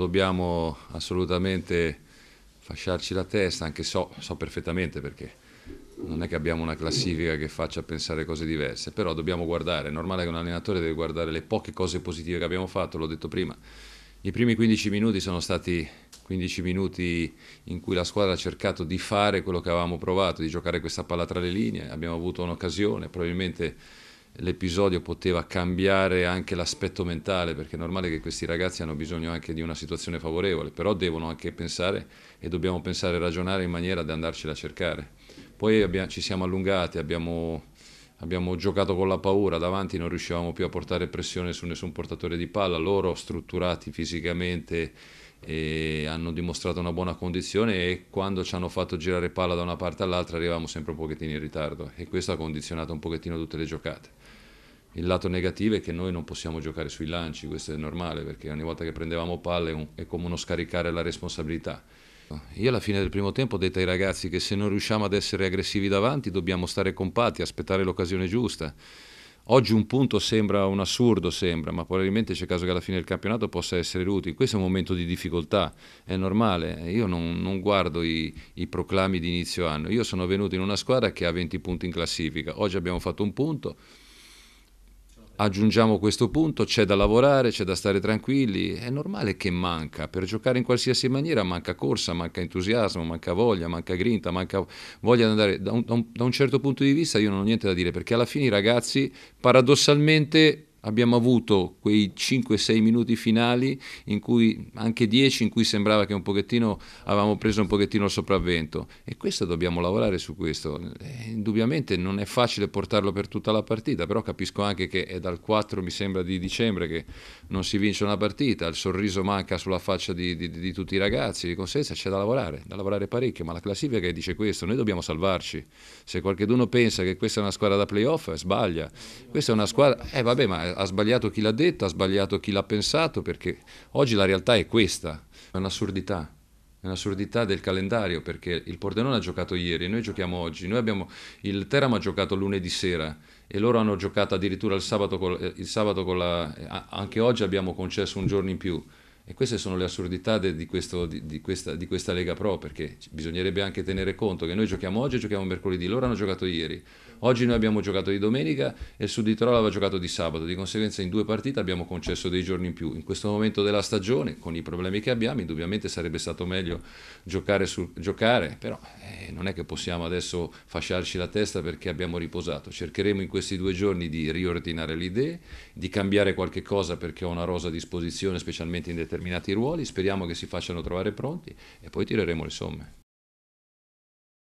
dobbiamo assolutamente fasciarci la testa, anche so, so perfettamente perché non è che abbiamo una classifica che faccia pensare cose diverse, però dobbiamo guardare, è normale che un allenatore deve guardare le poche cose positive che abbiamo fatto, l'ho detto prima, i primi 15 minuti sono stati 15 minuti in cui la squadra ha cercato di fare quello che avevamo provato, di giocare questa palla tra le linee, abbiamo avuto un'occasione, probabilmente l'episodio poteva cambiare anche l'aspetto mentale, perché è normale che questi ragazzi hanno bisogno anche di una situazione favorevole, però devono anche pensare e dobbiamo pensare e ragionare in maniera da andarcela a cercare. Poi abbiamo, ci siamo allungati, abbiamo, abbiamo giocato con la paura, davanti non riuscivamo più a portare pressione su nessun portatore di palla, loro strutturati fisicamente e hanno dimostrato una buona condizione e quando ci hanno fatto girare palla da una parte all'altra arrivavamo sempre un pochettino in ritardo e questo ha condizionato un pochettino tutte le giocate. Il lato negativo è che noi non possiamo giocare sui lanci, questo è normale perché ogni volta che prendevamo palle è come uno scaricare la responsabilità. Io alla fine del primo tempo ho detto ai ragazzi che se non riusciamo ad essere aggressivi davanti dobbiamo stare compatti, aspettare l'occasione giusta Oggi un punto sembra un assurdo, sembra, ma probabilmente c'è caso che alla fine del campionato possa essere utile. Questo è un momento di difficoltà, è normale. Io non, non guardo i, i, proclami di inizio anno. Io sono venuto in una squadra che ha 20 punti in classifica. Oggi abbiamo fatto un punto aggiungiamo questo punto, c'è da lavorare, c'è da stare tranquilli, è normale che manca, per giocare in qualsiasi maniera manca corsa, manca entusiasmo, manca voglia, manca grinta, manca voglia di andare, da un, da un certo punto di vista io non ho niente da dire, perché alla fine i ragazzi paradossalmente abbiamo avuto quei 5-6 minuti finali, in cui, anche 10, in cui sembrava che un pochettino avevamo preso un pochettino il sopravvento. E questo dobbiamo lavorare su questo. Eh, indubbiamente non è facile portarlo per tutta la partita, però capisco anche che è dal 4, mi sembra, di dicembre che non si vince una partita, il sorriso manca sulla faccia di, di, di tutti i ragazzi, di conseguenza c'è da lavorare, da lavorare parecchio, ma la classifica dice questo, noi dobbiamo salvarci. Se qualcuno pensa che questa è una squadra da playoff, sbaglia. Questa è una squadra... Eh vabbè, ma ha sbagliato chi l'ha detto, ha sbagliato chi l'ha pensato, perché oggi la realtà è questa, è un'assurdità è un'assurdità del calendario perché il Pordenone ha giocato ieri, noi giochiamo oggi, noi abbiamo, il Teramo ha giocato lunedì sera e loro hanno giocato addirittura il sabato, col, eh, il sabato la, eh, anche oggi abbiamo concesso un giorno in più. E queste sono le assurdità di, questo, di, di, questa, di, questa, Lega Pro, perché bisognerebbe anche tenere conto che noi giochiamo oggi e giochiamo mercoledì, loro hanno giocato ieri, oggi noi abbiamo giocato di domenica e il Sud di Troia aveva giocato di sabato, di conseguenza in due partite abbiamo concesso dei giorni in più. In questo momento della stagione, con i problemi che abbiamo, indubbiamente sarebbe stato meglio giocare, su, giocare però eh, non è che possiamo adesso fasciarci la testa perché abbiamo riposato. Cercheremo in questi due giorni di riordinare le idee, di cambiare qualche cosa perché ho una rosa a disposizione, specialmente in determinati determinati ruoli, speriamo che si facciano trovare pronti e poi tireremo le somme.